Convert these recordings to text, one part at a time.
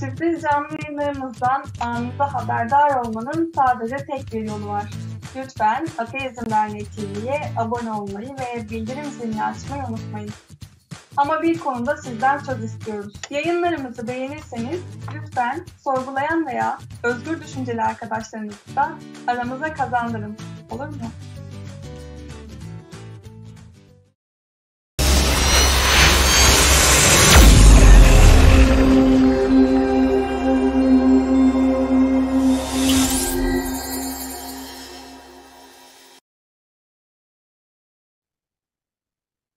Sürpriz canlı yayınlarımızdan anında haberdar olmanın sadece tek bir yolu var. Lütfen Ateizm Derneği TV'ye abone olmayı ve bildirim zilini açmayı unutmayın. Ama bir konuda sizden söz istiyoruz. Yayınlarımızı beğenirseniz lütfen sorgulayan veya özgür düşünceli arkadaşlarınızı da aramıza kazandırın. Olur mu?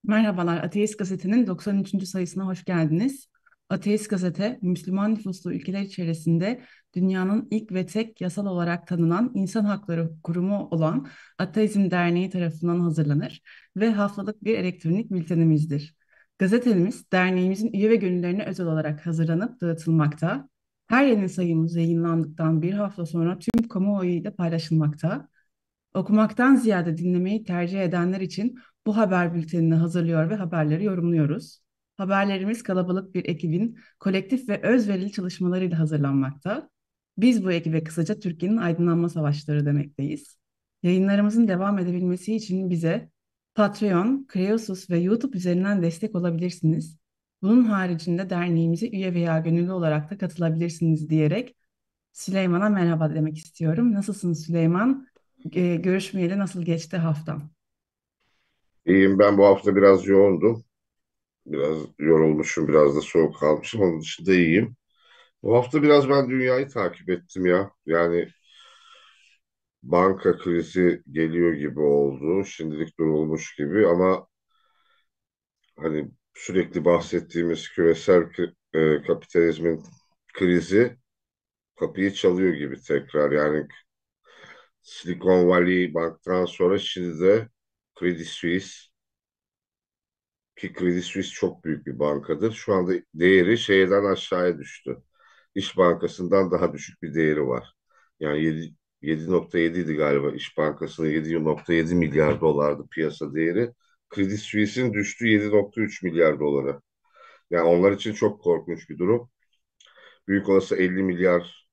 Merhabalar, Ateist Gazete'nin 93. sayısına hoş geldiniz. Ateist Gazete, Müslüman nüfuslu ülkeler içerisinde dünyanın ilk ve tek yasal olarak tanınan insan hakları kurumu olan Ateizm Derneği tarafından hazırlanır ve haftalık bir elektronik bültenimizdir. Gazetemiz, derneğimizin üye ve gönüllerine özel olarak hazırlanıp dağıtılmakta. Her yeni sayımız yayınlandıktan bir hafta sonra tüm kamuoyu ile paylaşılmakta. Okumaktan ziyade dinlemeyi tercih edenler için bu haber bültenini hazırlıyor ve haberleri yorumluyoruz. Haberlerimiz kalabalık bir ekibin kolektif ve özverili çalışmalarıyla hazırlanmakta. Biz bu ekibe kısaca Türkiye'nin aydınlanma savaşları demekteyiz. Yayınlarımızın devam edebilmesi için bize Patreon, Creosus ve YouTube üzerinden destek olabilirsiniz. Bunun haricinde derneğimize üye veya gönüllü olarak da katılabilirsiniz diyerek Süleyman'a merhaba demek istiyorum. Nasılsın Süleyman? Ee, görüşmeyeli nasıl geçti haftan? İyiyim ben bu hafta biraz yoğundum. Biraz yorulmuşum, biraz da soğuk kalmışım. Onun dışında iyiyim. Bu hafta biraz ben dünyayı takip ettim ya. Yani banka krizi geliyor gibi oldu. Şimdilik durulmuş gibi ama hani sürekli bahsettiğimiz küresel e, kapitalizmin krizi kapıyı çalıyor gibi tekrar. Yani Silicon Valley Bank'tan sonra şimdi de Credit Suisse ki Credit Suisse çok büyük bir bankadır. Şu anda değeri şeyden aşağıya düştü. İş Bankası'ndan daha düşük bir değeri var. Yani 7.7 idi galiba İş Bankası'nın 7.7 milyar dolardı piyasa değeri. Credit Suisse'in düştü 7.3 milyar dolara. Yani onlar için çok korkunç bir durum. Büyük olası 50 milyar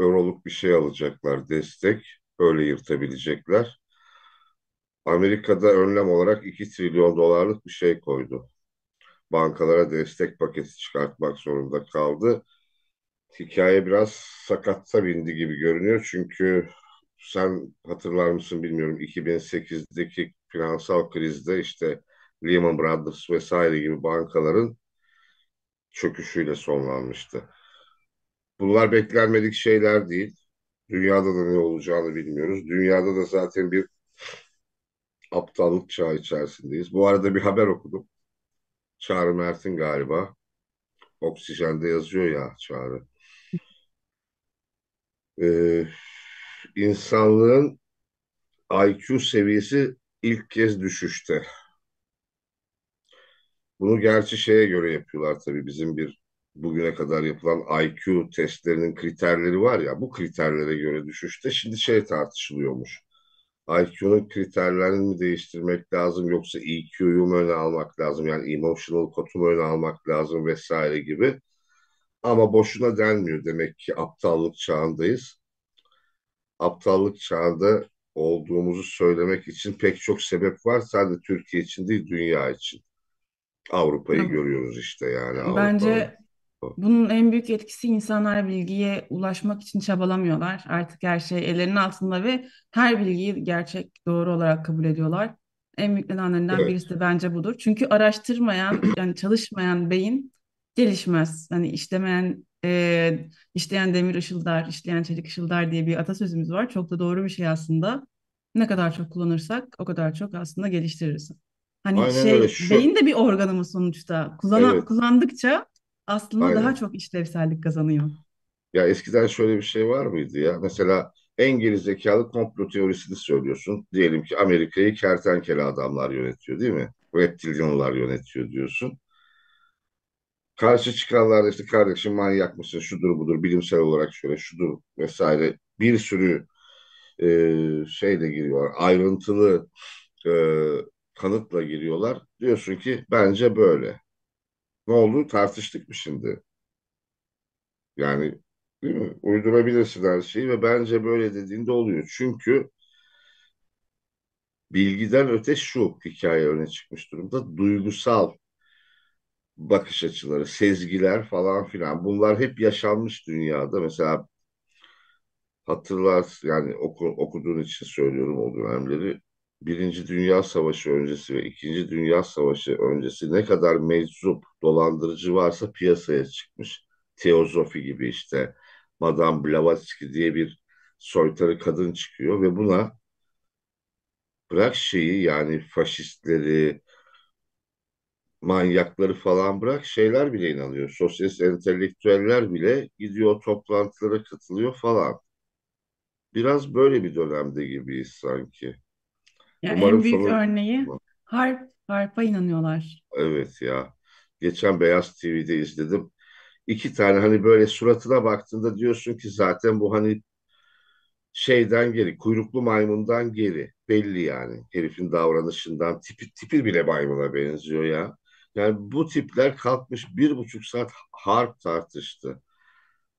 euroluk bir şey alacaklar destek. Öyle yırtabilecekler. Amerika'da önlem olarak 2 trilyon dolarlık bir şey koydu. Bankalara destek paketi çıkartmak zorunda kaldı. Hikaye biraz sakatsa bindi gibi görünüyor. Çünkü sen hatırlar mısın bilmiyorum 2008'deki finansal krizde işte Lehman Brothers vesaire gibi bankaların çöküşüyle sonlanmıştı. Bunlar beklenmedik şeyler değil. Dünyada da ne olacağını bilmiyoruz. Dünyada da zaten bir aptallık çağı içerisindeyiz. Bu arada bir haber okudum. Çağrı Mert'in galiba. Oksijende yazıyor ya Çağrı. Ee, insanlığın IQ seviyesi ilk kez düşüşte. Bunu gerçi şeye göre yapıyorlar tabii bizim bir bugüne kadar yapılan IQ testlerinin kriterleri var ya bu kriterlere göre düşüşte şimdi şey tartışılıyormuş. IQ'nun kriterlerini mi değiştirmek lazım yoksa EQ'yu mu öne almak lazım? Yani emotional kod'u mu öne almak lazım vesaire gibi. Ama boşuna denmiyor demek ki aptallık çağındayız. Aptallık çağında olduğumuzu söylemek için pek çok sebep var. Sadece Türkiye için değil dünya için. Avrupa'yı görüyoruz işte yani. Bence bunun en büyük etkisi insanlar bilgiye ulaşmak için çabalamıyorlar. Artık her şey ellerinin altında ve her bilgiyi gerçek, doğru olarak kabul ediyorlar. En büyük nedenlerinden Evet. birisi de bence budur. Çünkü araştırmayan, yani çalışmayan beyin gelişmez. Hani işlemeyen, e, işleyen demir ışıldar, işleyen çelik ışıldar diye bir atasözümüz var. Çok da doğru bir şey aslında. Ne kadar çok kullanırsak o kadar çok aslında geliştiririz. Hani Aynen şey, öyle. Şu, beyin de bir organımız sonuçta. Kullana, evet. kullandıkça aslında Aynen. daha çok işlevsellik kazanıyor. Ya eskiden şöyle bir şey var mıydı ya? Mesela en geri zekalı komplo teorisini söylüyorsun. Diyelim ki Amerika'yı kertenkele adamlar yönetiyor değil mi? Reptilyanlar yönetiyor diyorsun. Karşı çıkanlar işte kardeşim manyak mısın, şudur budur, bilimsel olarak şöyle şudur vesaire bir sürü e, şeyle giriyor Ayrıntılı e, kanıtla giriyorlar. Diyorsun ki bence böyle ne olduğunu tartıştık mı şimdi? Yani değil mi? Uydurabilirsin her şeyi ve bence böyle dediğinde oluyor. Çünkü bilgiden öte şu hikaye öne çıkmış durumda. Duygusal bakış açıları, sezgiler falan filan. Bunlar hep yaşanmış dünyada. Mesela hatırlar yani oku, okuduğun için söylüyorum o dönemleri. Birinci Dünya Savaşı öncesi ve İkinci Dünya Savaşı öncesi ne kadar meczup, dolandırıcı varsa piyasaya çıkmış. Teozofi gibi işte Madame Blavatsky diye bir soytarı kadın çıkıyor ve buna bırak şeyi yani faşistleri, manyakları falan bırak şeyler bile inanıyor. Sosyalist entelektüeller bile gidiyor toplantılara katılıyor falan. Biraz böyle bir dönemde gibiyiz sanki. Yani Umarım en büyük sonra... örneği harp, harpa inanıyorlar. Evet ya. Geçen Beyaz TV'de izledim. İki tane hani böyle suratına baktığında diyorsun ki zaten bu hani şeyden geri, kuyruklu maymundan geri. Belli yani herifin davranışından. Tipi, tipi bile maymuna benziyor ya. Yani bu tipler kalkmış bir buçuk saat harp tartıştı.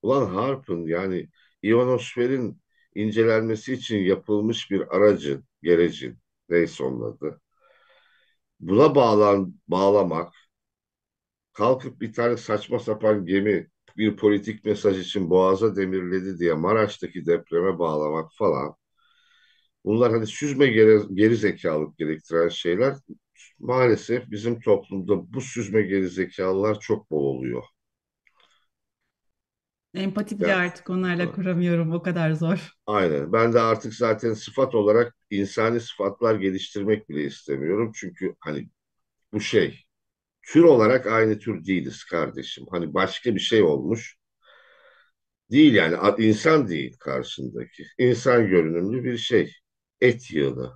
Ulan harpın yani iyonosferin incelenmesi için yapılmış bir aracın, gerecin Neyse onun adı. Buna bağlan, bağlamak, kalkıp bir tane saçma sapan gemi bir politik mesaj için boğaza demirledi diye Maraş'taki depreme bağlamak falan. Bunlar hani süzme geri, geri zekalık gerektiren şeyler. Maalesef bizim toplumda bu süzme geri zekalılar çok bol oluyor. Empati bile yani, artık onlarla kuramıyorum. O kadar zor. Aynen. Ben de artık zaten sıfat olarak insani sıfatlar geliştirmek bile istemiyorum. Çünkü hani bu şey tür olarak aynı tür değiliz kardeşim. Hani başka bir şey olmuş. Değil yani insan değil karşındaki. İnsan görünümlü bir şey. Et yığını.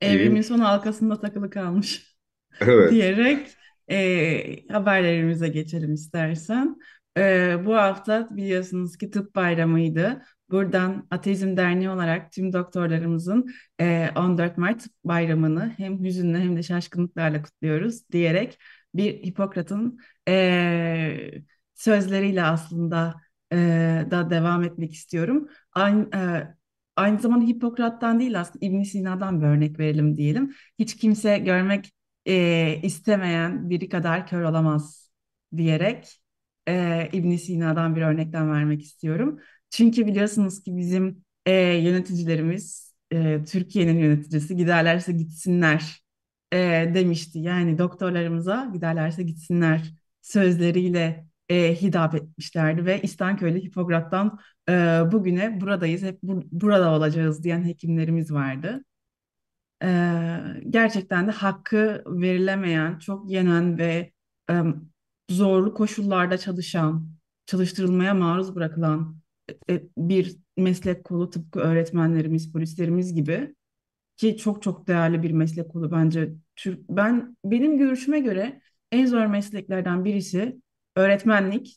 Evrimin son halkasında takılı kalmış. Evet. diyerek e, haberlerimize geçelim istersen. Ee, bu hafta biliyorsunuz ki tıp bayramıydı. Buradan Ateizm Derneği olarak tüm doktorlarımızın e, 14 Mart bayramını hem hüzünle hem de şaşkınlıklarla kutluyoruz diyerek bir Hipokrat'ın e, sözleriyle aslında e, da devam etmek istiyorum. Aynı, e, aynı zamanda Hipokrat'tan değil aslında İbn Sina'dan bir örnek verelim diyelim. Hiç kimse görmek e, istemeyen biri kadar kör olamaz diyerek e, ibn Sina'dan bir örnekten vermek istiyorum. Çünkü biliyorsunuz ki bizim e, yöneticilerimiz, e, Türkiye'nin yöneticisi giderlerse gitsinler e, demişti. Yani doktorlarımıza giderlerse gitsinler sözleriyle e, hitap etmişlerdi ve İstanköylü Hipokrat'tan e, bugüne buradayız, hep bu, burada olacağız diyen hekimlerimiz vardı. E, gerçekten de hakkı verilemeyen, çok yenen ve e, zorlu koşullarda çalışan, çalıştırılmaya maruz bırakılan e, e, bir meslek kolu tıpkı öğretmenlerimiz, polislerimiz gibi ki çok çok değerli bir meslek kolu bence. ben benim görüşüme göre en zor mesleklerden birisi öğretmenlik,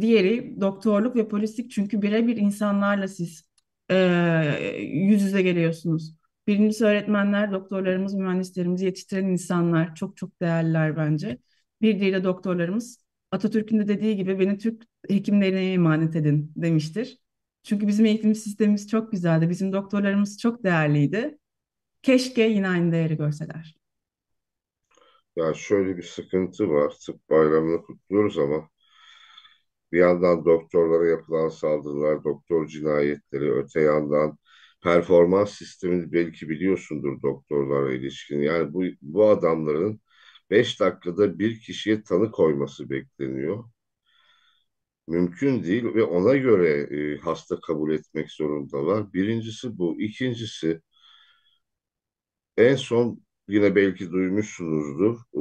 diğeri doktorluk ve polislik çünkü birebir insanlarla siz e, yüz yüze geliyorsunuz. Birincisi öğretmenler, doktorlarımız, mühendislerimizi yetiştiren insanlar çok çok değerliler bence. Bir diğeri doktorlarımız Atatürk'ün de dediği gibi beni Türk hekimlerine emanet edin demiştir. Çünkü bizim eğitim sistemimiz çok güzeldi. Bizim doktorlarımız çok değerliydi. Keşke yine aynı değeri görseler. Ya şöyle bir sıkıntı var. Tıp bayramını kutluyoruz ama bir yandan doktorlara yapılan saldırılar, doktor cinayetleri, öte yandan performans sistemini belki biliyorsundur doktorlara ilişkin. Yani bu, bu adamların 5 dakikada bir kişiye tanı koyması bekleniyor. Mümkün değil ve ona göre e, hasta kabul etmek zorundalar. Birincisi bu. İkincisi en son yine belki duymuşsunuzdur. E,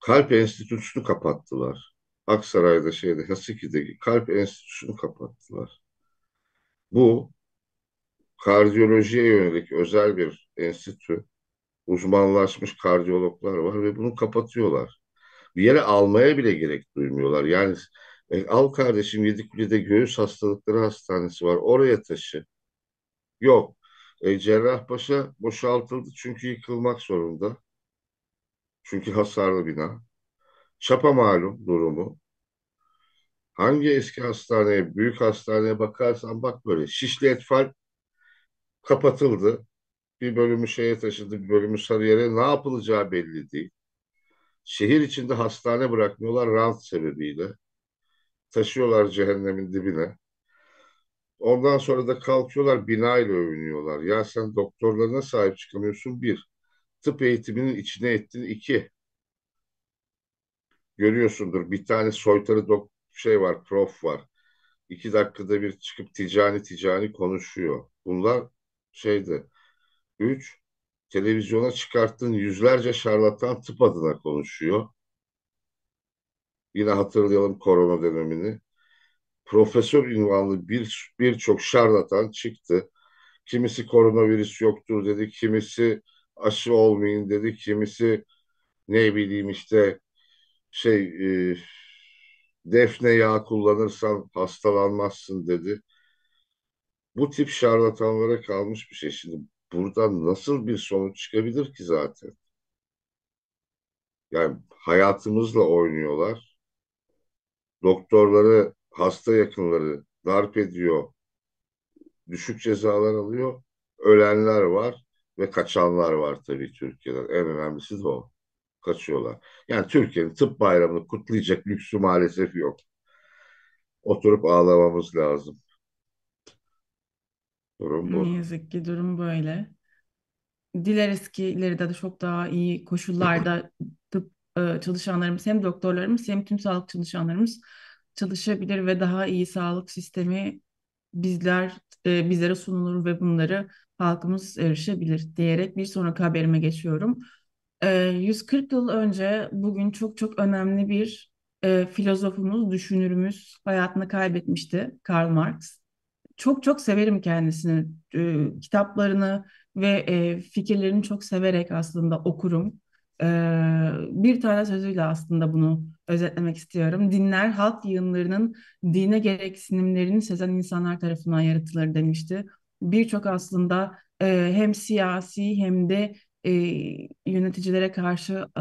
Kalp Enstitüsü'nü kapattılar. Aksaray'da şeyde Hasiki'deki Kalp Enstitüsü'nü kapattılar. Bu kardiyolojiye yönelik özel bir enstitü uzmanlaşmış kardiyologlar var ve bunu kapatıyorlar. Bir yere almaya bile gerek duymuyorlar. Yani e, al kardeşim Yedikule'de göğüs hastalıkları hastanesi var oraya taşı. Yok. E, Cerrahpaşa boşaltıldı çünkü yıkılmak zorunda. Çünkü hasarlı bina. Çapa malum durumu. Hangi eski hastaneye, büyük hastaneye bakarsan bak böyle. Şişli Etfal kapatıldı bir bölümü şeye taşıdı, bir bölümü Sarıyer'e ne yapılacağı belli değil. Şehir içinde hastane bırakmıyorlar rant sebebiyle. Taşıyorlar cehennemin dibine. Ondan sonra da kalkıyorlar binayla övünüyorlar. Ya sen doktorlarına sahip çıkamıyorsun bir. Tıp eğitiminin içine ettin iki. Görüyorsundur bir tane soytarı dok şey var, prof var. İki dakikada bir çıkıp ticani ticani konuşuyor. Bunlar şeydi 3. Televizyona çıkarttığın yüzlerce şarlatan tıp adına konuşuyor. Yine hatırlayalım korona dönemini. Profesör ünvanlı bir birçok şarlatan çıktı. Kimisi koronavirüs yoktur dedi, kimisi aşı olmayın dedi, kimisi ne bileyim işte şey e, defne yağı kullanırsan hastalanmazsın dedi. Bu tip şarlatanlara kalmış bir şey. Şimdi buradan nasıl bir sonuç çıkabilir ki zaten? Yani hayatımızla oynuyorlar. Doktorları, hasta yakınları darp ediyor. Düşük cezalar alıyor. Ölenler var ve kaçanlar var tabii Türkiye'den. En önemlisi de o. Kaçıyorlar. Yani Türkiye'nin tıp bayramını kutlayacak lüksü maalesef yok. Oturup ağlamamız lazım. Durum Ne bu. yazık ki durum böyle. Dileriz ki ileride de çok daha iyi koşullarda tıp e, çalışanlarımız hem doktorlarımız hem tüm sağlık çalışanlarımız çalışabilir ve daha iyi sağlık sistemi bizler e, bizlere sunulur ve bunları halkımız erişebilir diyerek bir sonraki haberime geçiyorum. 140 e, yıl önce bugün çok çok önemli bir filozofumuz, düşünürümüz hayatını kaybetmişti Karl Marx çok çok severim kendisini, e, kitaplarını ve e, fikirlerini çok severek aslında okurum. E, bir tane sözüyle aslında bunu özetlemek istiyorum. Dinler halk yığınlarının dine gereksinimlerini sezen insanlar tarafından yaratılır demişti. Birçok aslında e, hem siyasi hem de e, yöneticilere karşı e,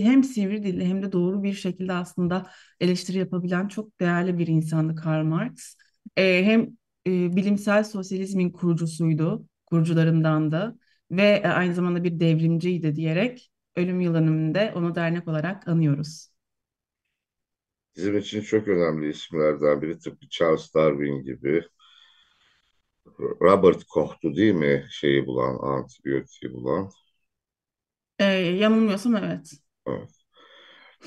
hem sivri dilli hem de doğru bir şekilde aslında eleştiri yapabilen çok değerli bir insandı Karl Marx e, hem e, bilimsel sosyalizmin kurucusuydu, kurucularından da ve e, aynı zamanda bir devrimciydi diyerek ölüm yılönümünde onu dernek olarak anıyoruz. Bizim için çok önemli isimlerden biri tıpkı Charles Darwin gibi. Robert Koch'tu değil mi şeyi bulan, antibiyotiği bulan? E, yanılmıyorsam evet. Evet.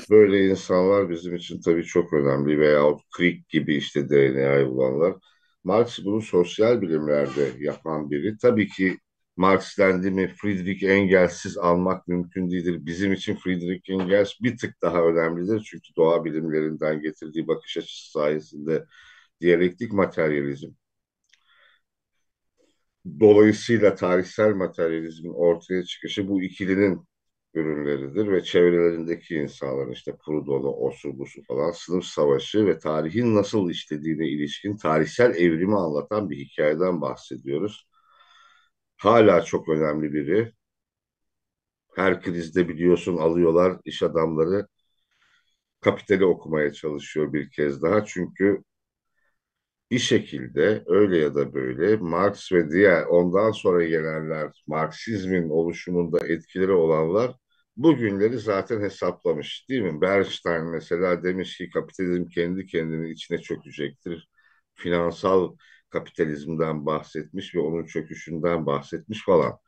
Böyle insanlar bizim için tabii çok önemli veya Crick gibi işte DNA'yı bulanlar. Marx bunu sosyal bilimlerde yapan biri. Tabii ki Marx dendi mi Friedrich Engels'siz almak mümkün değildir. Bizim için Friedrich Engels bir tık daha önemlidir. Çünkü doğa bilimlerinden getirdiği bakış açısı sayesinde diyalektik materyalizm. Dolayısıyla tarihsel materyalizmin ortaya çıkışı bu ikilinin ürünleridir ve çevrelerindeki insanların işte Prudhoe'da, Osu, Busu falan sınıf savaşı ve tarihin nasıl işlediğine ilişkin tarihsel evrimi anlatan bir hikayeden bahsediyoruz. Hala çok önemli biri. Her krizde biliyorsun alıyorlar iş adamları kapitali okumaya çalışıyor bir kez daha. Çünkü bir şekilde öyle ya da böyle Marx ve diğer ondan sonra gelenler Marksizmin oluşumunda etkileri olanlar bugünleri zaten hesaplamış değil mi? Bernstein mesela demiş ki kapitalizm kendi kendini içine çökecektir. Finansal kapitalizmden bahsetmiş ve onun çöküşünden bahsetmiş falan.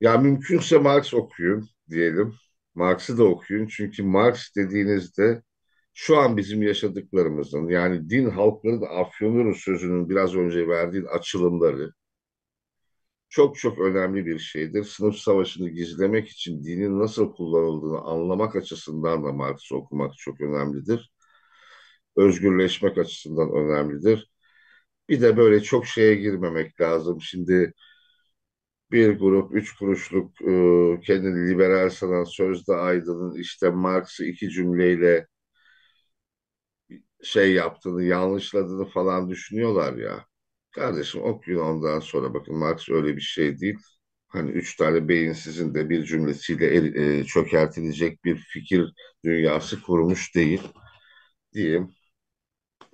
Ya mümkünse Marx okuyun diyelim. Marx'ı da okuyun çünkü Marx dediğinizde şu an bizim yaşadıklarımızın yani din halkların afyonudur sözünün biraz önce verdiği açılımları çok çok önemli bir şeydir. Sınıf savaşını gizlemek için dinin nasıl kullanıldığını anlamak açısından da Marx'ı okumak çok önemlidir. Özgürleşmek açısından önemlidir. Bir de böyle çok şeye girmemek lazım. Şimdi bir grup üç kuruşluk e, kendini liberal sanan Sözde Aydın'ın işte Marx'ı iki cümleyle şey yaptığını, yanlışladığını falan düşünüyorlar ya. Kardeşim okuyun ondan sonra bakın Marx öyle bir şey değil. Hani üç tane beyin sizin de bir cümlesiyle el, e, çökertilecek bir fikir dünyası kurmuş değil. Diyeyim,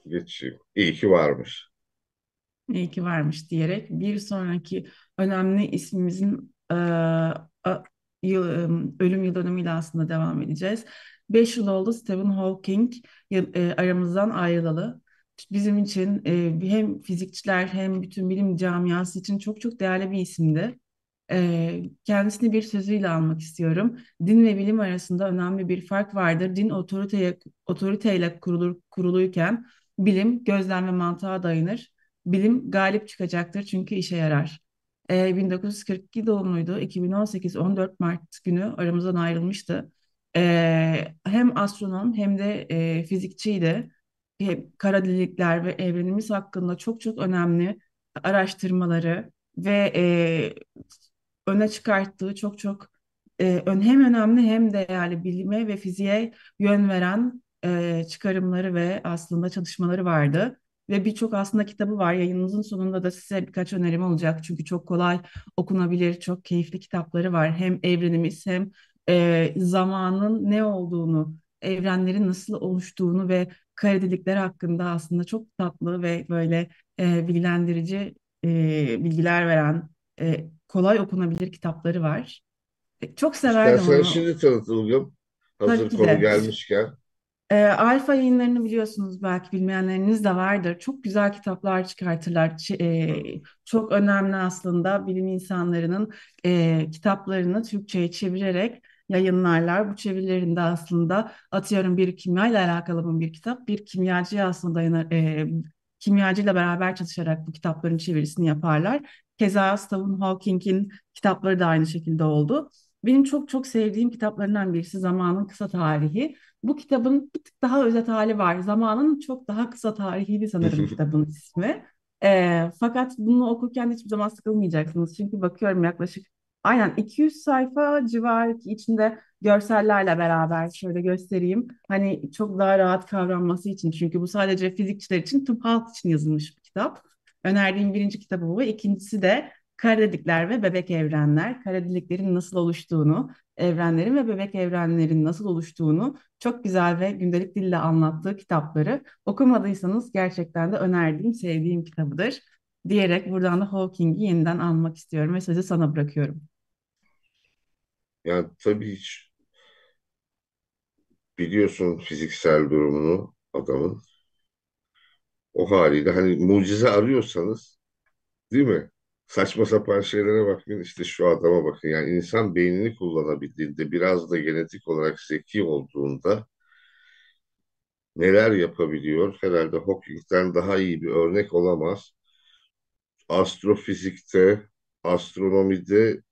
geçeyim. İyi ki varmış. İyi ki varmış diyerek bir sonraki önemli ismimizin e, a, yıl, e, ölüm yıl dönümüyle aslında devam edeceğiz. Beş yıl oldu Stephen Hawking yıl, e, aramızdan ayrılalı bizim için e, hem fizikçiler hem bütün bilim camiası için çok çok değerli bir isimdi. E, kendisini bir sözüyle almak istiyorum. Din ve bilim arasında önemli bir fark vardır. Din otoriteye, otoriteyle kurulur, kuruluyken bilim gözlem ve mantığa dayanır. Bilim galip çıkacaktır çünkü işe yarar. 1942 e, doğumluydu. 2018 14 Mart günü aramızdan ayrılmıştı. E, hem astronom hem de e, fizikçiydi e, kara delikler ve evrenimiz hakkında çok çok önemli araştırmaları ve e, öne çıkarttığı çok çok e, hem önemli hem değerli bilime ve fiziğe yön veren e, çıkarımları ve aslında çalışmaları vardı. Ve birçok aslında kitabı var. Yayınımızın sonunda da size birkaç önerim olacak. Çünkü çok kolay okunabilir, çok keyifli kitapları var. Hem evrenimiz hem e, zamanın ne olduğunu, evrenlerin nasıl oluştuğunu ve kara delikleri hakkında aslında çok tatlı ve böyle e, bilgilendirici e, bilgiler veren e, kolay okunabilir kitapları var. E, çok severdim İstersen onu. şimdi tanıtalım hazır Tabii konu de. gelmişken. E, Alfa yayınlarını biliyorsunuz belki bilmeyenleriniz de vardır. Çok güzel kitaplar çıkartırlar. E, çok önemli aslında bilim insanlarının e, kitaplarını Türkçe'ye çevirerek yayınlarlar. Bu çevirilerinde aslında atıyorum bir kimya ile alakalı bir kitap, bir kimyacı aslında dayana, e, kimyacıyla beraber çalışarak bu kitapların çevirisini yaparlar. Keza Stephen Hawking'in kitapları da aynı şekilde oldu. Benim çok çok sevdiğim kitaplarından birisi Zamanın Kısa Tarihi. Bu kitabın bir tık daha özet hali var. Zamanın çok daha kısa tarihiydi sanırım kitabın ismi. E, fakat bunu okurken hiçbir zaman sıkılmayacaksınız. Çünkü bakıyorum yaklaşık Aynen 200 sayfa civarı ki içinde görsellerle beraber şöyle göstereyim. Hani çok daha rahat kavranması için çünkü bu sadece fizikçiler için tıp halk için yazılmış bir kitap. Önerdiğim birinci kitabı bu. İkincisi de Kara ve bebek evrenler, kara nasıl oluştuğunu, evrenlerin ve bebek evrenlerin nasıl oluştuğunu çok güzel ve gündelik dille anlattığı kitapları okumadıysanız gerçekten de önerdiğim, sevdiğim kitabıdır diyerek buradan da Hawking'i yeniden almak istiyorum ve sözü sana bırakıyorum. Yani tabii hiç biliyorsun fiziksel durumunu adamın. O haliyle hani mucize arıyorsanız değil mi? Saçma sapan şeylere bakın işte şu adama bakın. Yani insan beynini kullanabildiğinde biraz da genetik olarak zeki olduğunda neler yapabiliyor? Herhalde Hawking'den daha iyi bir örnek olamaz. Astrofizikte, astronomide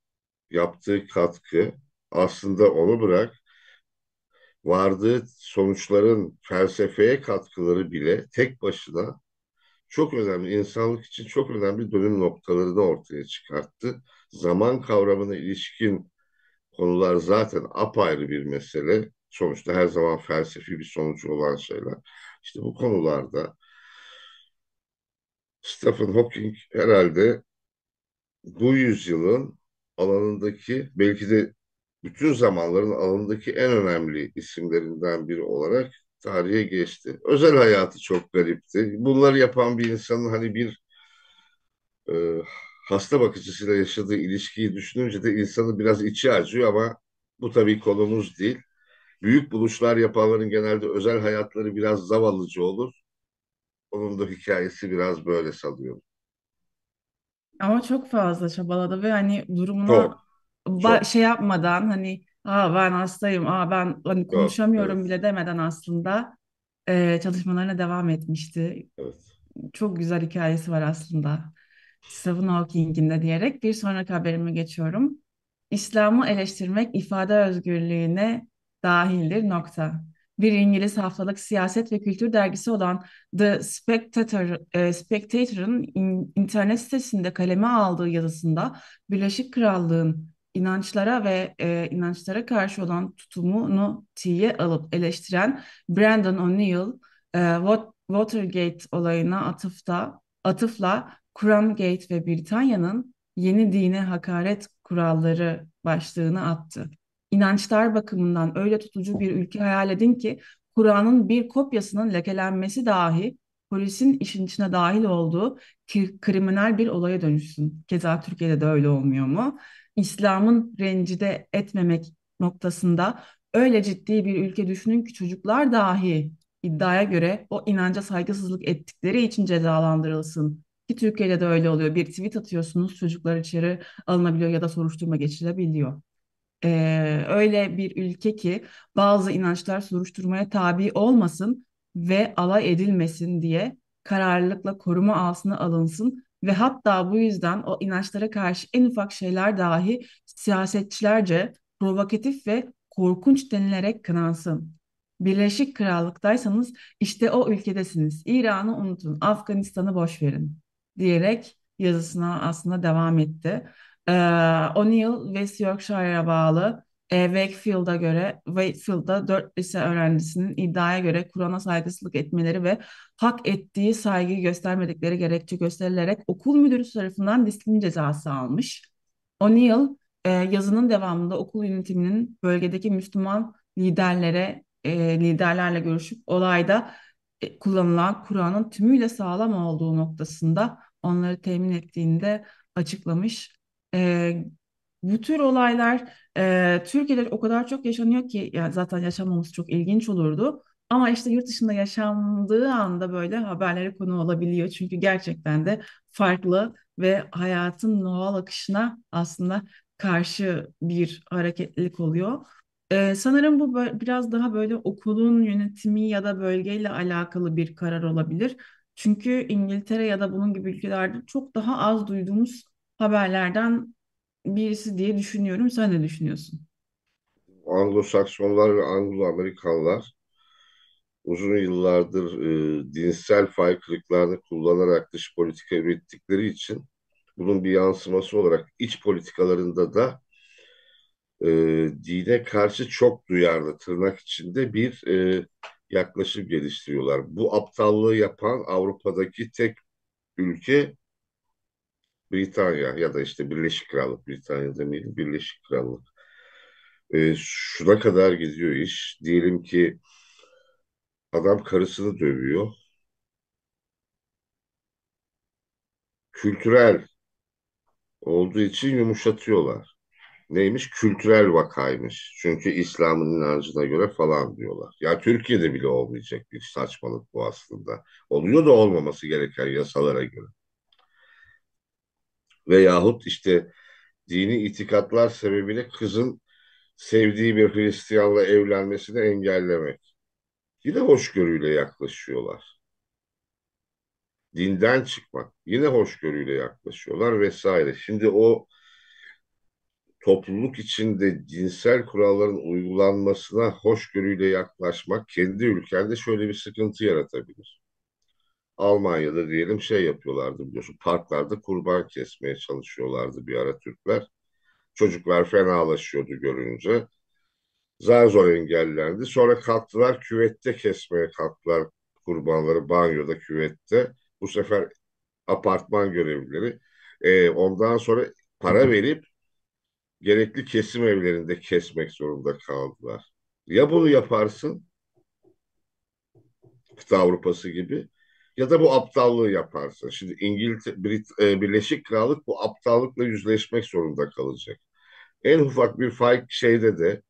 yaptığı katkı aslında onu bırak vardığı sonuçların felsefeye katkıları bile tek başına çok önemli, insanlık için çok önemli dönüm noktalarını ortaya çıkarttı. Zaman kavramına ilişkin konular zaten apayrı bir mesele. Sonuçta her zaman felsefi bir sonucu olan şeyler. İşte bu konularda Stephen Hawking herhalde bu yüzyılın alanındaki belki de bütün zamanların alanındaki en önemli isimlerinden biri olarak tarihe geçti. Özel hayatı çok garipti. Bunları yapan bir insanın hani bir e, hasta bakıcısıyla yaşadığı ilişkiyi düşününce de insanı biraz içi acıyor ama bu tabii konumuz değil. Büyük buluşlar yapanların genelde özel hayatları biraz zavallıcı olur. Onun da hikayesi biraz böyle sanıyorum. Ama çok fazla çabaladı ve hani durumuna Çok, çok, şey yapmadan hani aa ben hastayım, aa ben hani çok. konuşamıyorum Evet, bile demeden aslında e, çalışmalarına devam etmişti. evet. Çok güzel hikayesi var aslında. Stephen Hawking'in de diyerek bir sonraki haberime geçiyorum. İslam'ı eleştirmek ifade özgürlüğüne dahildir nokta bir İngiliz haftalık siyaset ve kültür dergisi olan The Spectator, e, Spectator'ın in, internet sitesinde kaleme aldığı yazısında Birleşik Krallığın inançlara ve e, inançlara karşı olan tutumunu tiye alıp eleştiren Brandon O'Neill, e, Watergate olayına atıfta atıfla Gate ve Britanya'nın yeni dine hakaret kuralları başlığını attı inançlar bakımından öyle tutucu bir ülke hayal edin ki Kur'an'ın bir kopyasının lekelenmesi dahi polisin işin içine dahil olduğu kriminal bir olaya dönüşsün. Keza Türkiye'de de öyle olmuyor mu? İslam'ın rencide etmemek noktasında öyle ciddi bir ülke düşünün ki çocuklar dahi iddiaya göre o inanca saygısızlık ettikleri için cezalandırılsın. Ki Türkiye'de de öyle oluyor. Bir tweet atıyorsunuz çocuklar içeri alınabiliyor ya da soruşturma geçilebiliyor e, öyle bir ülke ki bazı inançlar soruşturmaya tabi olmasın ve alay edilmesin diye kararlılıkla koruma altına alınsın ve hatta bu yüzden o inançlara karşı en ufak şeyler dahi siyasetçilerce provokatif ve korkunç denilerek kınansın. Birleşik Krallık'taysanız işte o ülkedesiniz. İran'ı unutun, Afganistan'ı boş verin diyerek yazısına aslında devam etti. Ee, O'Neill West Yorkshire'a bağlı e, Wakefield'a göre Wakefield'da dört lise öğrencisinin iddiaya göre Kur'an'a saygısızlık etmeleri ve hak ettiği saygı göstermedikleri gerekçe gösterilerek okul müdürü tarafından disiplin cezası almış. O'Neill e, yazının devamında okul yönetiminin bölgedeki Müslüman liderlere e, liderlerle görüşüp olayda e, kullanılan Kur'an'ın tümüyle sağlam olduğu noktasında onları temin ettiğini de açıklamış e, bu tür olaylar e, Türkiye'de o kadar çok yaşanıyor ki ya zaten yaşanmaması çok ilginç olurdu. Ama işte yurt dışında yaşandığı anda böyle haberlere konu olabiliyor. Çünkü gerçekten de farklı ve hayatın doğal akışına aslında karşı bir hareketlilik oluyor. Ee, sanırım bu biraz daha böyle okulun yönetimi ya da bölgeyle alakalı bir karar olabilir. Çünkü İngiltere ya da bunun gibi ülkelerde çok daha az duyduğumuz haberlerden birisi diye düşünüyorum. Sen ne düşünüyorsun? Anglo-Saksonlar ve anglo amerikalılar uzun yıllardır e, dinsel farklılıklarını kullanarak dış politika ürettikleri için bunun bir yansıması olarak iç politikalarında da e, dine karşı çok duyarlı tırnak içinde bir e, yaklaşım geliştiriyorlar. Bu aptallığı yapan Avrupa'daki tek ülke Britanya ya da işte Birleşik Krallık, Britanya demeyelim, Birleşik Krallık. E, şuna kadar gidiyor iş. Diyelim ki adam karısını dövüyor. Kültürel olduğu için yumuşatıyorlar. Neymiş? Kültürel vakaymış. Çünkü İslam'ın inancına göre falan diyorlar. Ya Türkiye'de bile olmayacak bir saçmalık bu aslında. Oluyor da olmaması gereken yasalara göre veyahut işte dini itikatlar sebebiyle kızın sevdiği bir Hristiyanla evlenmesini engellemek. Yine hoşgörüyle yaklaşıyorlar. Dinden çıkmak. Yine hoşgörüyle yaklaşıyorlar vesaire. Şimdi o topluluk içinde cinsel kuralların uygulanmasına hoşgörüyle yaklaşmak kendi ülkende şöyle bir sıkıntı yaratabilir. Almanya'da diyelim şey yapıyorlardı biliyorsun. Parklarda kurban kesmeye çalışıyorlardı bir ara Türkler. Çocuklar fenalaşıyordu görünce. Zar zor engellendi. Sonra kalktılar küvette kesmeye kalktılar kurbanları banyoda küvette. Bu sefer apartman görevlileri e, ondan sonra para verip gerekli kesim evlerinde kesmek zorunda kaldılar. Ya bunu yaparsın kıta Avrupası gibi ya da bu aptallığı yaparsın. Şimdi İngiltere, Brit, e, Birleşik Krallık bu aptallıkla yüzleşmek zorunda kalacak. En ufak bir fark şeyde de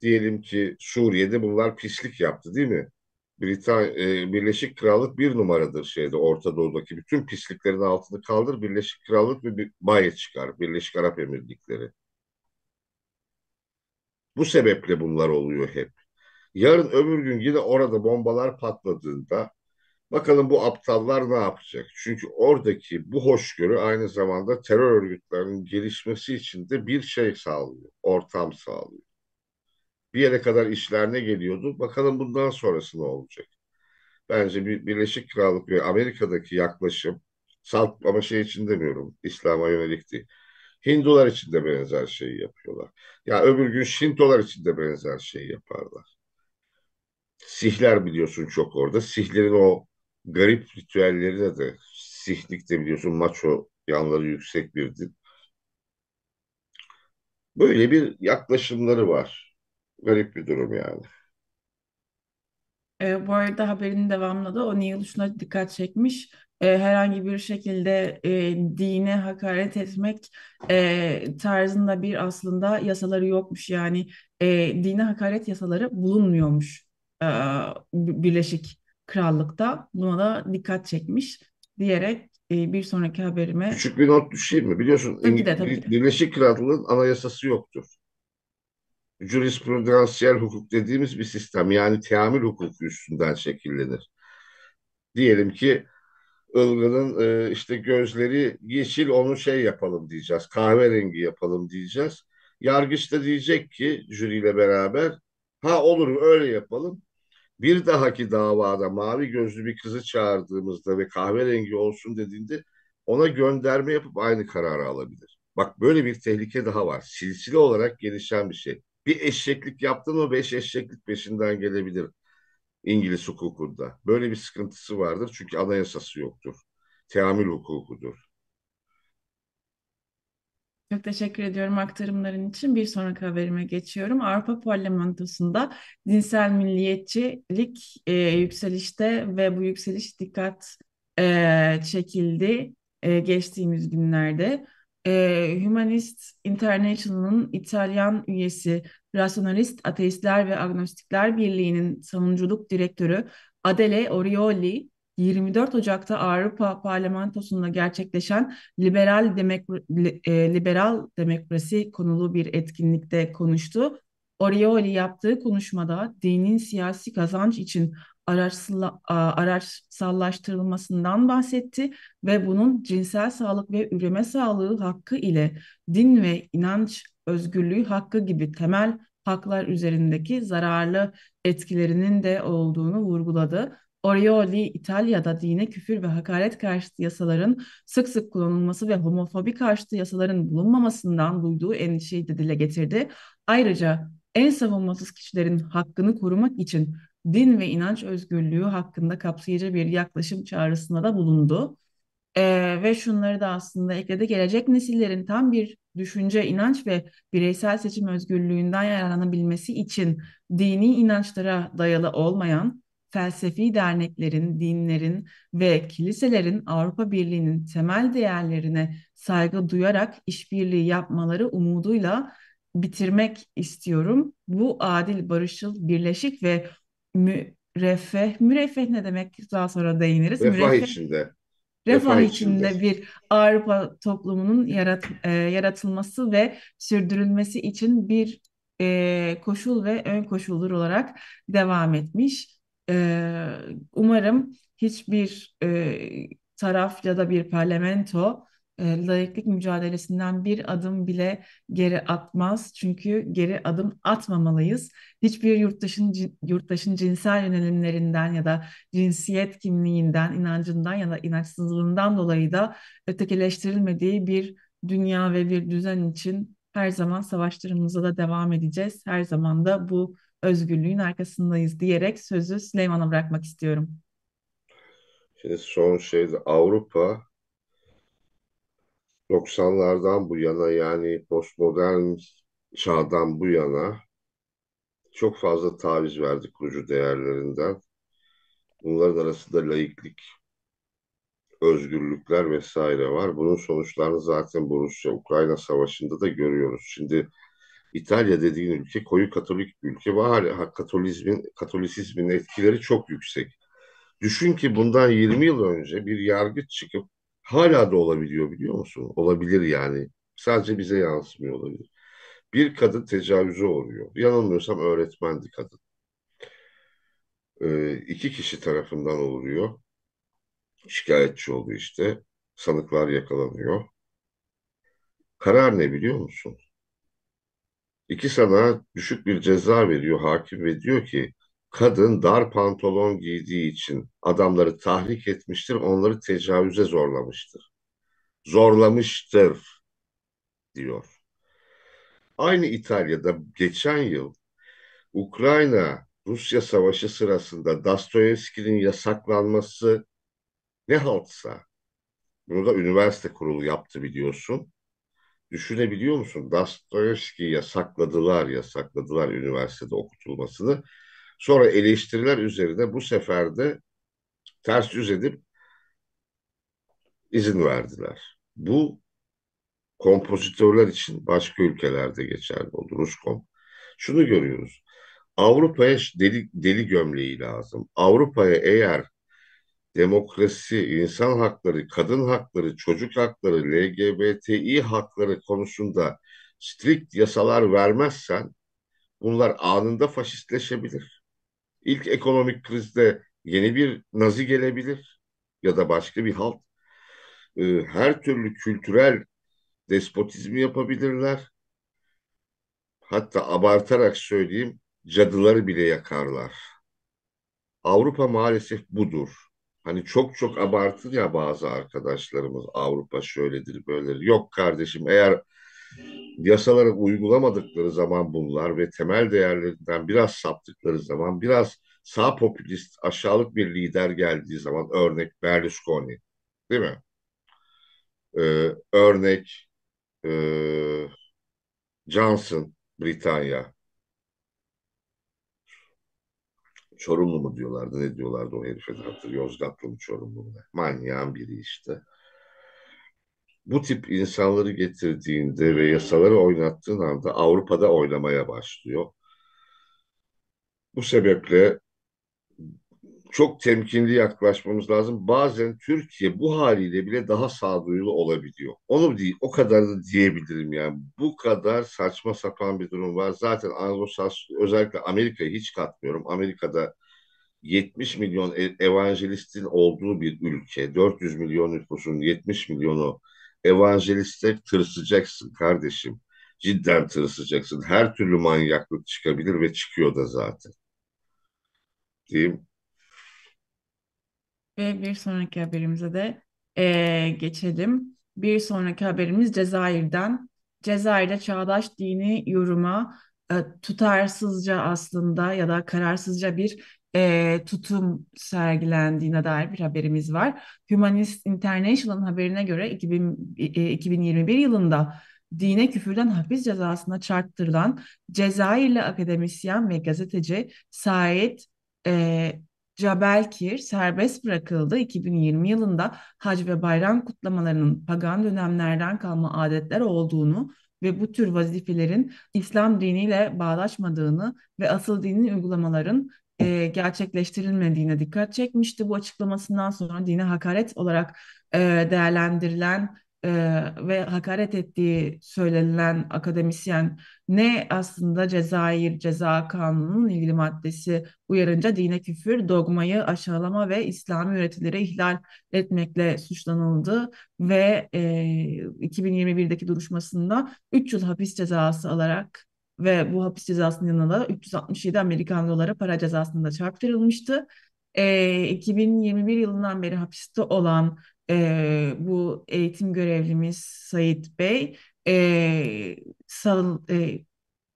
diyelim ki Suriye'de bunlar pislik yaptı değil mi? Britanya, e, Birleşik Krallık bir numaradır şeyde Orta Doğu'daki bütün pisliklerin altını kaldır. Birleşik Krallık ve bir baye çıkar. Birleşik Arap Emirlikleri. Bu sebeple bunlar oluyor hep. Yarın öbür gün yine orada bombalar patladığında Bakalım bu aptallar ne yapacak? Çünkü oradaki bu hoşgörü aynı zamanda terör örgütlerinin gelişmesi için de bir şey sağlıyor, ortam sağlıyor. Bir yere kadar işlerine geliyordu. Bakalım bundan sonrası ne olacak? Bence bir Birleşik Krallık ve Amerika'daki yaklaşım, salt ama şey için demiyorum, İslam'a yönelik değil. Hindular için de benzer şeyi yapıyorlar. Ya öbür gün Şintolar için de benzer şeyi yaparlar. Sihler biliyorsun çok orada. Sihlerin o garip ritüelleri de, de sihlik de biliyorsun maço yanları yüksek bir dil. Böyle bir yaklaşımları var. Garip bir durum yani. E, bu arada haberin devamında da o Neil şuna dikkat çekmiş. E, herhangi bir şekilde e, dine hakaret etmek e, tarzında bir aslında yasaları yokmuş. Yani e, dine hakaret yasaları bulunmuyormuş e, Birleşik krallıkta buna da dikkat çekmiş diyerek e, bir sonraki haberime... Küçük bir not düşeyim mi? Biliyorsun tabii de, tabii de. Birleşik Krallığın anayasası yoktur. Jurisprudansiyel hukuk dediğimiz bir sistem yani teamül hukuku üstünden şekillenir. Diyelim ki ılgının e, işte gözleri yeşil onu şey yapalım diyeceğiz. Kahverengi yapalım diyeceğiz. Yargıç da diyecek ki jüriyle beraber ha olur öyle yapalım bir dahaki davada mavi gözlü bir kızı çağırdığımızda ve kahverengi olsun dediğinde ona gönderme yapıp aynı kararı alabilir. Bak böyle bir tehlike daha var. Silsile olarak gelişen bir şey. Bir eşeklik yaptın mı beş eşeklik peşinden gelebilir İngiliz hukukunda. Böyle bir sıkıntısı vardır çünkü anayasası yoktur. Teamül hukukudur. Çok teşekkür ediyorum aktarımların için. Bir sonraki haberime geçiyorum. Avrupa Parlamentosu'nda dinsel milliyetçilik e, yükselişte ve bu yükseliş dikkat e, çekildi e, geçtiğimiz günlerde. E, Humanist International'ın İtalyan üyesi Rasyonalist Ateistler ve Agnostikler Birliği'nin savunuculuk direktörü Adele Orioli 24 Ocak'ta Avrupa Parlamentosu'nda gerçekleşen liberal demokra e, liberal demokrasi konulu bir etkinlikte konuştu. Orioli yaptığı konuşmada dinin siyasi kazanç için araçsalla, araçsallaştırılmasından bahsetti ve bunun cinsel sağlık ve üreme sağlığı hakkı ile din ve inanç özgürlüğü hakkı gibi temel haklar üzerindeki zararlı etkilerinin de olduğunu vurguladı. Orioli İtalya'da dine küfür ve hakaret karşıtı yasaların sık sık kullanılması ve homofobi karşıtı yasaların bulunmamasından duyduğu endişeyi de dile getirdi. Ayrıca en savunmasız kişilerin hakkını korumak için din ve inanç özgürlüğü hakkında kapsayıcı bir yaklaşım çağrısında da bulundu. Ee, ve şunları da aslında ekledi. Gelecek nesillerin tam bir düşünce, inanç ve bireysel seçim özgürlüğünden yararlanabilmesi için dini inançlara dayalı olmayan felsefi derneklerin, dinlerin ve kiliselerin Avrupa Birliği'nin temel değerlerine saygı duyarak işbirliği yapmaları umuduyla bitirmek istiyorum. Bu adil, barışçıl, birleşik ve müreffeh, müreffeh ne demek daha sonra değiniriz. Refah müreffeh, içinde. Refah, refah içinde, içinde bir Avrupa toplumunun yarat, e, yaratılması ve sürdürülmesi için bir e, koşul ve ön koşuldur olarak devam etmiş. Ee, umarım hiçbir e, taraf ya da bir parlamento e, layıklık mücadelesinden bir adım bile geri atmaz. Çünkü geri adım atmamalıyız. Hiçbir yurttaşın yurttaşın cinsel yönelimlerinden ya da cinsiyet kimliğinden, inancından ya da inançsızlığından dolayı da ötekileştirilmediği bir dünya ve bir düzen için her zaman savaşlarımıza da devam edeceğiz. Her zaman da bu özgürlüğün arkasındayız diyerek sözü Süleyman'a bırakmak istiyorum. Şimdi son şey Avrupa 90'lardan bu yana yani postmodern çağdan bu yana çok fazla taviz verdi kurucu değerlerinden. Bunların arasında laiklik, özgürlükler vesaire var. Bunun sonuçlarını zaten bu Rusya-Ukrayna savaşında da görüyoruz. Şimdi İtalya dediğin ülke koyu Katolik bir ülke ve hala Katolizmin, Katolisizmin etkileri çok yüksek. Düşün ki bundan 20 yıl önce bir yargıç çıkıp hala da olabiliyor biliyor musun? Olabilir yani. Sadece bize yansımıyor olabilir. Bir kadın tecavüze uğruyor. Yanılmıyorsam öğretmendi kadın. Ee, iki kişi tarafından uğruyor şikayetçi oldu işte. Sanıklar yakalanıyor. Karar ne biliyor musun? İki sanığa düşük bir ceza veriyor hakim ve diyor ki kadın dar pantolon giydiği için adamları tahrik etmiştir, onları tecavüze zorlamıştır. Zorlamıştır diyor. Aynı İtalya'da geçen yıl Ukrayna Rusya savaşı sırasında Dostoyevski'nin yasaklanması ne haltsa burada üniversite kurulu yaptı biliyorsun. Düşünebiliyor musun? Dostoyevski'yi yasakladılar, yasakladılar üniversitede okutulmasını. Sonra eleştiriler üzerine bu sefer de ters yüz edip izin verdiler. Bu kompozitörler için başka ülkelerde geçerli oldu. Ruskom. Şunu görüyoruz. Avrupa'ya deli, deli gömleği lazım. Avrupa'ya eğer demokrasi, insan hakları, kadın hakları, çocuk hakları, LGBTİ hakları konusunda strikt yasalar vermezsen bunlar anında faşistleşebilir. İlk ekonomik krizde yeni bir nazi gelebilir ya da başka bir halk. Ee, her türlü kültürel despotizmi yapabilirler. Hatta abartarak söyleyeyim cadıları bile yakarlar. Avrupa maalesef budur. Hani çok çok abartır ya bazı arkadaşlarımız Avrupa şöyledir böyle Yok kardeşim eğer yasaları uygulamadıkları zaman bunlar ve temel değerlerinden biraz saptıkları zaman biraz sağ popülist aşağılık bir lider geldiği zaman örnek Berlusconi değil mi? Ee, örnek e, Johnson Britanya Çorumlu mu diyorlardı ne diyorlardı o herife de hatırlıyor. Yozgatlı mı Çorumlu mu? Manyağın biri işte. Bu tip insanları getirdiğinde ve yasaları oynattığın anda Avrupa'da oynamaya başlıyor. Bu sebeple çok temkinli yaklaşmamız lazım. Bazen Türkiye bu haliyle bile daha sağduyulu olabiliyor. Onu değil, o kadarını diyebilirim yani. Bu kadar saçma sapan bir durum var. Zaten Anglo-Sakson, özellikle Amerika'yı hiç katmıyorum. Amerika'da 70 milyon e-, evangelistin olduğu bir ülke, 400 milyon nüfusun 70 milyonu evangeliste tırsıcaksın kardeşim. Cidden tırsıcaksın. Her türlü manyaklık çıkabilir ve çıkıyor da zaten. Diyeyim. Ve bir sonraki haberimize de e, geçelim. Bir sonraki haberimiz Cezayir'den. Cezayir'de çağdaş dini yoruma e, tutarsızca aslında ya da kararsızca bir e, tutum sergilendiğine dair bir haberimiz var. Humanist International'ın haberine göre 2000, e, 2021 yılında dine küfürden hapis cezasına çarptırılan Cezayirli akademisyen ve gazeteci Said e, Cabelkir, serbest bırakıldı. 2020 yılında hac ve bayram kutlamalarının pagan dönemlerden kalma adetler olduğunu ve bu tür vazifelerin İslam diniyle bağdaşmadığını ve asıl dinin uygulamaların e, gerçekleştirilmediğine dikkat çekmişti. Bu açıklamasından sonra dine hakaret olarak e, değerlendirilen e, ve hakaret ettiği söylenilen akademisyen ne aslında Cezayir Ceza Kanunu'nun ilgili maddesi uyarınca dine küfür, dogmayı aşağılama ve İslami öğretileri ihlal etmekle suçlanıldı ve e, 2021'deki duruşmasında 3 yıl hapis cezası alarak ve bu hapis cezasının yanında 367 Amerikan doları para cezasında çarptırılmıştı. E, 2021 yılından beri hapiste olan e, bu eğitim görevlimiz Sayit Bey e, sal, e,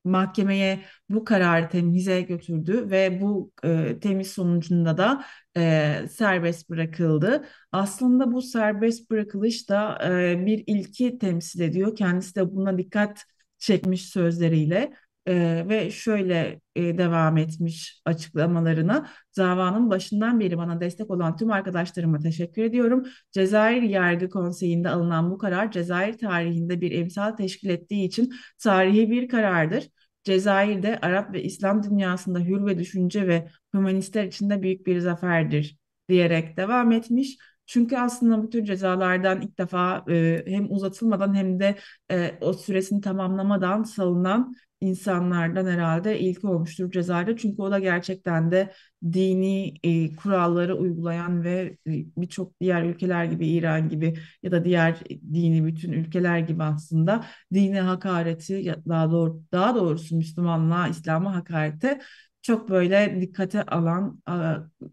mahkemeye bu kararı temize götürdü ve bu e, temiz sonucunda da e, serbest bırakıldı. Aslında bu serbest bırakılış da e, bir ilki temsil ediyor. Kendisi de buna dikkat çekmiş sözleriyle. Ee, ve şöyle e, devam etmiş açıklamalarına. Davanın başından beri bana destek olan tüm arkadaşlarıma teşekkür ediyorum. Cezayir Yargı Konseyi'nde alınan bu karar Cezayir tarihinde bir emsal teşkil ettiği için tarihi bir karardır. Cezayir'de Arap ve İslam dünyasında hür ve düşünce ve hümanistler için de büyük bir zaferdir diyerek devam etmiş. Çünkü aslında bu tür cezalardan ilk defa e, hem uzatılmadan hem de e, o süresini tamamlamadan salınan insanlardan herhalde ilk olmuştur Cezayir'de. Çünkü o da gerçekten de dini e, kuralları uygulayan ve e, birçok diğer ülkeler gibi İran gibi ya da diğer dini bütün ülkeler gibi aslında dini hakareti daha doğru daha doğrusu Müslümanlığa, İslam'a hakarete çok böyle dikkate alan e,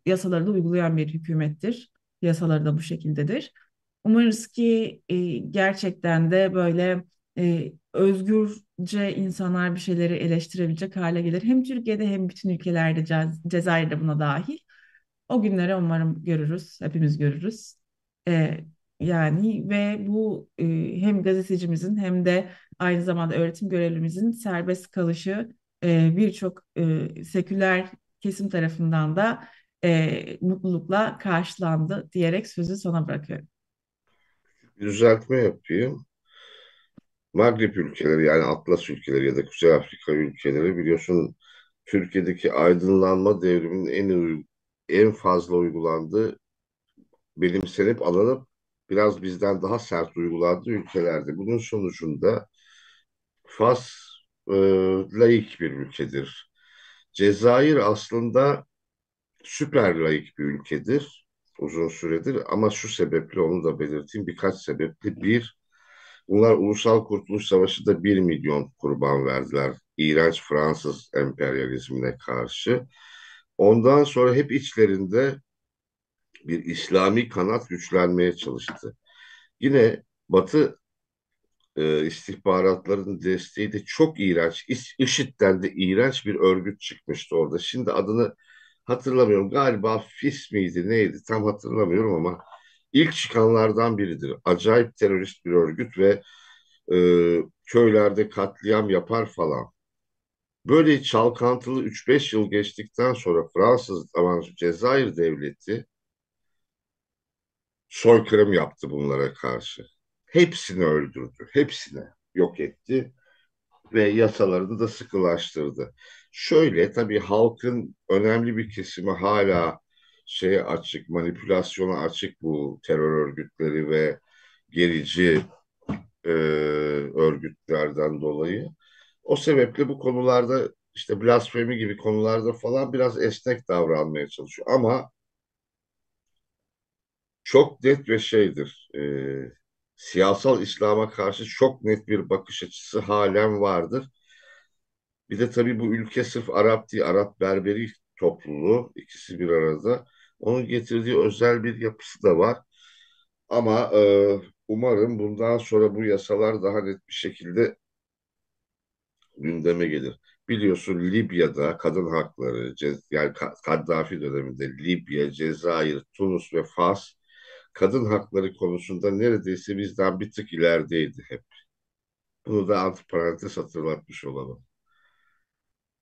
yasaları da uygulayan bir hükümettir. Yasaları da bu şekildedir. Umarız ki e, gerçekten de böyle e, özgürce insanlar bir şeyleri eleştirebilecek hale gelir. Hem Türkiye'de hem bütün ülkelerde Cez Cezayir'de buna dahil. O günleri umarım görürüz, hepimiz görürüz. Ee, yani ve bu e, hem gazetecimizin hem de aynı zamanda öğretim görevlimizin serbest kalışı e, birçok e, seküler kesim tarafından da e, mutlulukla karşılandı diyerek sözü sana bırakıyorum. Bir düzeltme yapayım. Magrib ülkeleri yani Atlas ülkeleri ya da Kuzey Afrika ülkeleri biliyorsun Türkiye'deki aydınlanma devriminin en en fazla uygulandığı bilimselip alınıp biraz bizden daha sert uygulandığı ülkelerdi. Bunun sonucunda Fas e, laik bir ülkedir. Cezayir aslında süper laik bir ülkedir uzun süredir ama şu sebeple onu da belirteyim birkaç sebeple. Bir, Bunlar Ulusal Kurtuluş Savaşı'da 1 milyon kurban verdiler iğrenç Fransız emperyalizmine karşı. Ondan sonra hep içlerinde bir İslami kanat güçlenmeye çalıştı. Yine Batı e, istihbaratların desteği de çok iğrenç. IŞİD'den de iğrenç bir örgüt çıkmıştı orada. Şimdi adını hatırlamıyorum. Galiba FİS miydi neydi tam hatırlamıyorum ama ilk çıkanlardan biridir. Acayip terörist bir örgüt ve e, köylerde katliam yapar falan. Böyle çalkantılı 3-5 yıl geçtikten sonra Fransız Avansız Cezayir Devleti soykırım yaptı bunlara karşı. Hepsini öldürdü, hepsini yok etti ve yasalarını da sıkılaştırdı. Şöyle tabii halkın önemli bir kesimi hala şeye açık, manipülasyona açık bu terör örgütleri ve gerici e, örgütlerden dolayı. O sebeple bu konularda işte blasfemi gibi konularda falan biraz esnek davranmaya çalışıyor. Ama çok net ve şeydir, e, siyasal İslam'a karşı çok net bir bakış açısı halen vardır. Bir de tabii bu ülke sırf Arap değil, Arap Berberi topluluğu ikisi bir arada. Onun getirdiği özel bir yapısı da var. Ama e, umarım bundan sonra bu yasalar daha net bir şekilde gündeme gelir. Biliyorsun Libya'da kadın hakları, yani Kaddafi döneminde Libya, Cezayir, Tunus ve Fas kadın hakları konusunda neredeyse bizden bir tık ilerideydi hep. Bunu da antiparantez hatırlatmış olalım.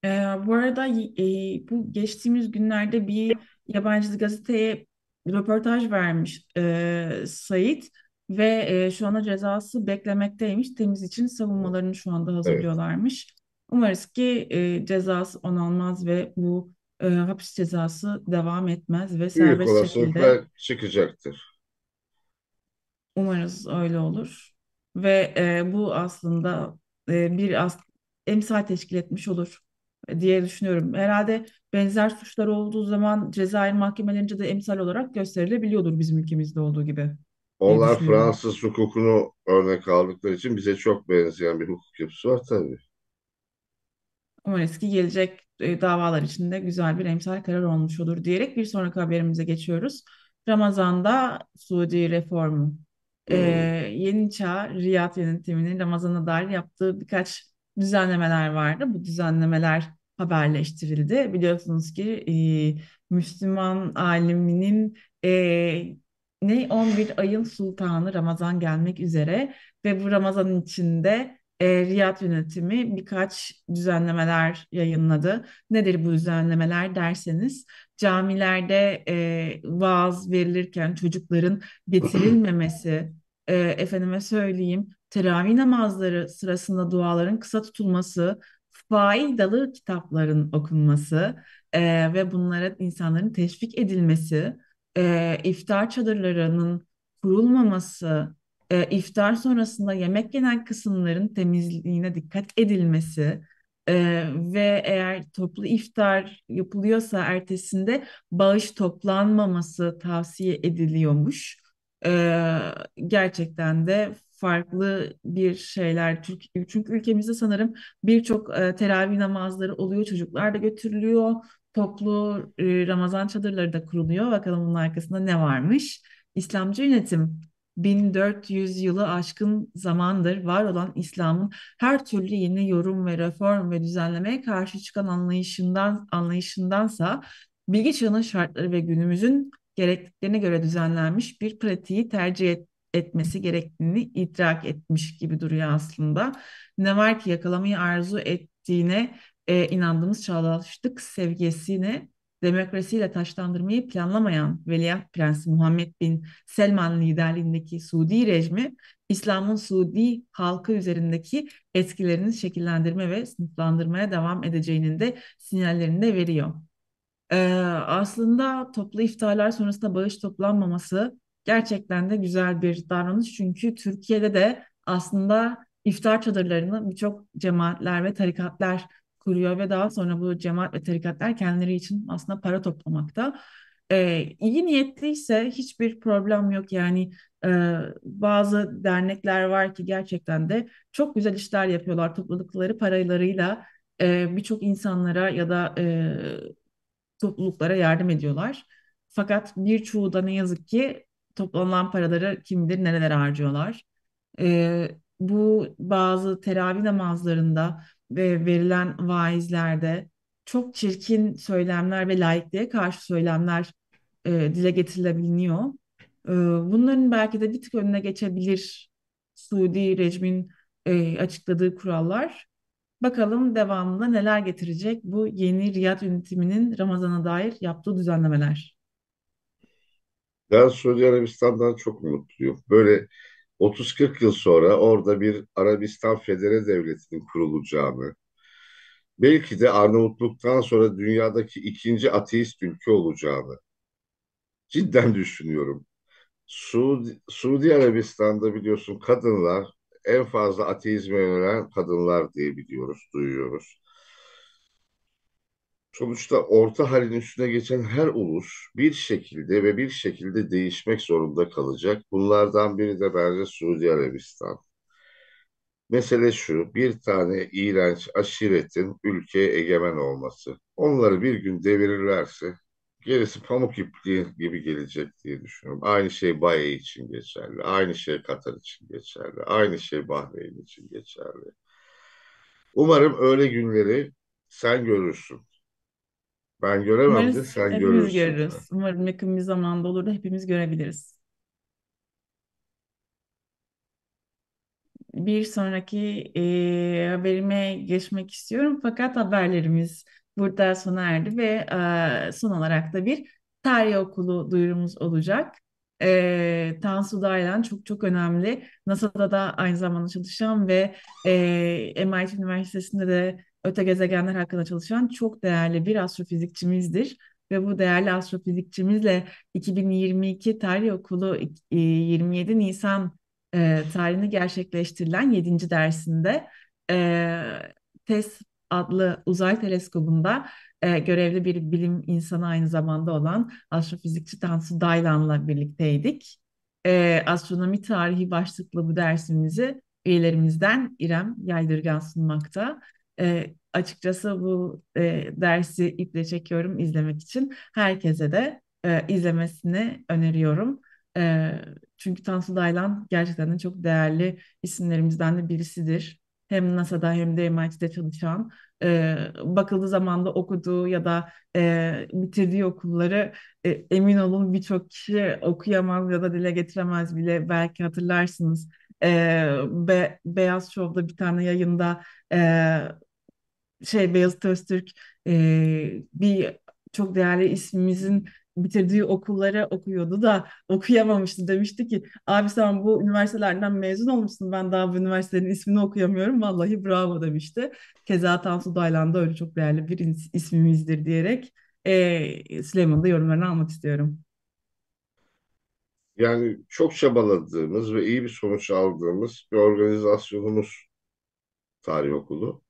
Ee, bu arada e, bu geçtiğimiz günlerde bir yabancı gazeteye röportaj vermiş e, Sait ve e, şu anda cezası beklemekteymiş. Temiz için savunmalarını şu anda hazırlıyorlarmış. Umarız ki e, cezası onanmaz ve bu e, hapis cezası devam etmez ve serbest Büyük olasılıkla şekilde çıkacaktır. Umarız öyle olur. Ve e, bu aslında e, bir as emsal teşkil etmiş olur diye düşünüyorum. Herhalde benzer suçlar olduğu zaman Cezayir mahkemelerince de emsal olarak gösterilebiliyordur bizim ülkemizde olduğu gibi. Onlar Fransız hukukunu örnek aldıkları için bize çok benzeyen bir hukuk yapısı var tabii. Umarız ki gelecek e, davalar için de güzel bir emsal karar olmuş olur diyerek bir sonraki haberimize geçiyoruz. Ramazan'da Suudi reformu. Ee, Yeni Çağ Riyad yönetiminin Ramazan'a dair yaptığı birkaç düzenlemeler vardı. Bu düzenlemeler haberleştirildi. Biliyorsunuz ki e, Müslüman aliminin e, ne 11 ayın sultanı Ramazan gelmek üzere ve bu Ramazan içinde e, Riyad yönetimi birkaç düzenlemeler yayınladı. Nedir bu düzenlemeler derseniz camilerde e, vaaz verilirken çocukların getirilmemesi, e, efendime söyleyeyim teravih namazları sırasında duaların kısa tutulması, faydalı kitapların okunması e, ve bunlara insanların teşvik edilmesi, e, iftar çadırlarının kurulmaması, e, iftar sonrasında yemek yenen kısımların temizliğine dikkat edilmesi e, ve eğer toplu iftar yapılıyorsa ertesinde bağış toplanmaması tavsiye ediliyormuş. E, gerçekten de farklı bir şeyler. Çünkü, çünkü ülkemizde sanırım birçok e, teravih namazları oluyor. Çocuklar da götürülüyor. Toplu e, Ramazan çadırları da kuruluyor. Bakalım bunun arkasında ne varmış? İslamcı yönetim 1400 yılı aşkın zamandır var olan İslam'ın her türlü yeni yorum ve reform ve düzenlemeye karşı çıkan anlayışından anlayışındansa bilgi çağının şartları ve günümüzün gerekliliklerine göre düzenlenmiş bir pratiği tercih et, etmesi gerektiğini idrak etmiş gibi duruyor aslında. Ne var ki yakalamayı arzu ettiğine e, inandığımız çağdaşlık seviyesine demokrasiyle taşlandırmayı planlamayan Veliaht Prensi Muhammed bin Selman liderliğindeki Suudi rejimi, İslam'ın Suudi halkı üzerindeki etkilerini şekillendirme ve sınıflandırmaya devam edeceğinin de sinyallerini de veriyor. Ee, aslında toplu iftarlar sonrasında bağış toplanmaması gerçekten de güzel bir davranış. Çünkü Türkiye'de de aslında iftar çadırlarını birçok cemaatler ve tarikatlar kuruyor ve daha sonra bu cemaat ve tarikatlar kendileri için aslında para toplamakta. Ee, iyi niyetliyse hiçbir problem yok. Yani e, bazı dernekler var ki gerçekten de çok güzel işler yapıyorlar topladıkları paralarıyla e, ee, birçok insanlara ya da e, topluluklara yardım ediyorlar. Fakat birçoğu da ne yazık ki toplanılan paraları kim bilir nerelere harcıyorlar. E, bu bazı teravih namazlarında ve verilen vaizlerde çok çirkin söylemler ve laikliğe karşı söylemler e, dile getirilebiliyor. E, bunların belki de bir tık önüne geçebilir Suudi rejimin e, açıkladığı kurallar. Bakalım devamında neler getirecek bu yeni Riyad yönetiminin Ramazan'a dair yaptığı düzenlemeler. Ben Suudi Arabistan'dan çok mutluyum. Böyle 30-40 yıl sonra orada bir Arabistan Federe Devleti'nin kurulacağını, belki de Arnavutluk'tan sonra dünyadaki ikinci ateist ülke olacağını cidden düşünüyorum. Suudi, Suudi Arabistan'da biliyorsun kadınlar en fazla ateizme yönelen kadınlar diye biliyoruz, duyuyoruz. Sonuçta orta halin üstüne geçen her ulus bir şekilde ve bir şekilde değişmek zorunda kalacak. Bunlardan biri de bence Suudi Arabistan. Mesele şu, bir tane iğrenç aşiretin ülkeye egemen olması. Onları bir gün devirirlerse gerisi pamuk ipliği gibi gelecek diye düşünüyorum. Aynı şey Baye için geçerli, aynı şey Katar için geçerli, aynı şey Bahreyn için geçerli. Umarım öyle günleri sen görürsün. Ben göremem de Umarız sen hepimiz görürsün. görürüz. Umarım yakın bir zamanda olur da hepimiz görebiliriz. Bir sonraki e, haberime geçmek istiyorum. Fakat haberlerimiz burada sona erdi ve e, son olarak da bir tarih okulu duyurumuz olacak. E, Tansu Daylan çok çok önemli. NASA'da da aynı zamanda çalışan ve e, MIT Üniversitesi'nde de öte gezegenler hakkında çalışan çok değerli bir astrofizikçimizdir. Ve bu değerli astrofizikçimizle 2022 Tarih Okulu 27 e, Nisan e, tarihini gerçekleştirilen 7. dersinde e, TES adlı uzay teleskobunda e, görevli bir bilim insanı aynı zamanda olan astrofizikçi Tansu Daylan'la birlikteydik. E, astronomi tarihi başlıklı bu dersimizi üyelerimizden İrem Yaydırgan sunmakta. E, açıkçası bu e, dersi iple çekiyorum izlemek için. Herkese de e, izlemesini öneriyorum. E, çünkü Tansu Daylan gerçekten de çok değerli isimlerimizden de birisidir. Hem NASA'da hem de MIT'de çalışan, e, bakıldığı zamanda okuduğu ya da e, bitirdiği okulları e, emin olun birçok kişi okuyamaz ya da dile getiremez bile. Belki hatırlarsınız e, Be Beyaz Şov'da bir tane yayında e, şey beyaz Öztürk e, bir çok değerli ismimizin bitirdiği okullara okuyordu da okuyamamıştı demişti ki abi sen bu üniversitelerden mezun olmuşsun ben daha bu üniversitenin ismini okuyamıyorum vallahi bravo demişti. Keza Tansu Daylan öyle çok değerli bir ismimizdir diyerek e, Süleyman'ın da yorumlarını almak istiyorum. Yani çok çabaladığımız ve iyi bir sonuç aldığımız bir organizasyonumuz tarih okulu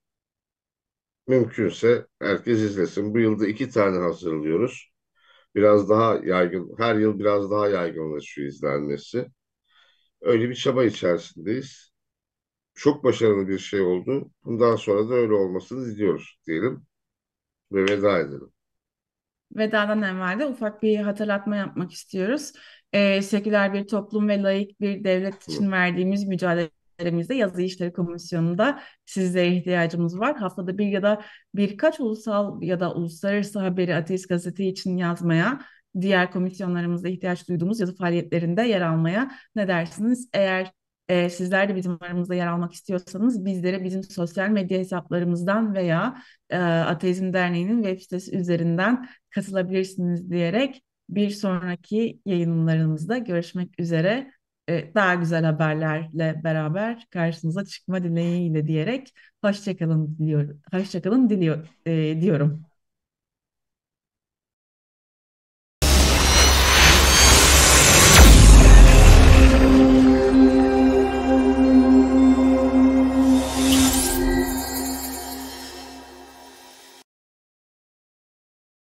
mümkünse herkes izlesin. Bu yılda iki tane hazırlıyoruz. Biraz daha yaygın, her yıl biraz daha yaygınlaşıyor izlenmesi. Öyle bir çaba içerisindeyiz. Çok başarılı bir şey oldu. Bundan sonra da öyle olmasını diliyoruz diyelim ve veda edelim. Vedadan evvel de ufak bir hatırlatma yapmak istiyoruz. Ee, seküler bir toplum ve layık bir devlet için verdiğimiz mücadele işlerimizde, yazı işleri komisyonunda sizlere ihtiyacımız var. Haftada bir ya da birkaç ulusal ya da uluslararası haberi Ateist Gazete için yazmaya, diğer komisyonlarımızda ihtiyaç duyduğumuz yazı faaliyetlerinde yer almaya ne dersiniz? Eğer e, sizler de bizim aramızda yer almak istiyorsanız bizlere bizim sosyal medya hesaplarımızdan veya e, Ateizm Derneği'nin web sitesi üzerinden katılabilirsiniz diyerek bir sonraki yayınlarımızda görüşmek üzere. E, daha güzel haberlerle beraber karşınıza çıkma dileğiyle diyerek hoşçakalın diliyorum. Hoşçakalın diliyorum e, diyorum.